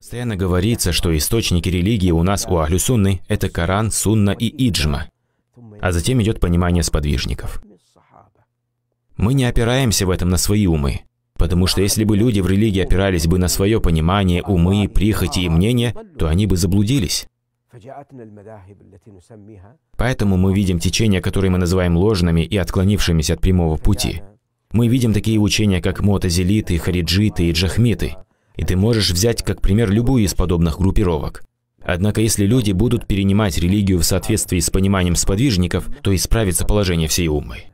Постоянно говорится, что источники религии у нас у Ахлю Сунны – это Коран, Сунна и Иджма. А затем идет понимание сподвижников. Мы не опираемся в этом на свои умы, потому что если бы люди в религии опирались бы на свое понимание, умы, прихоти и мнения, то они бы заблудились. Поэтому мы видим течения, которые мы называем ложными и отклонившимися от прямого пути. Мы видим такие учения, как мотазелиты, хариджиты и джахмиты – и ты можешь взять как пример любую из подобных группировок. Однако если люди будут перенимать религию в соответствии с пониманием сподвижников, то исправится положение всей умы.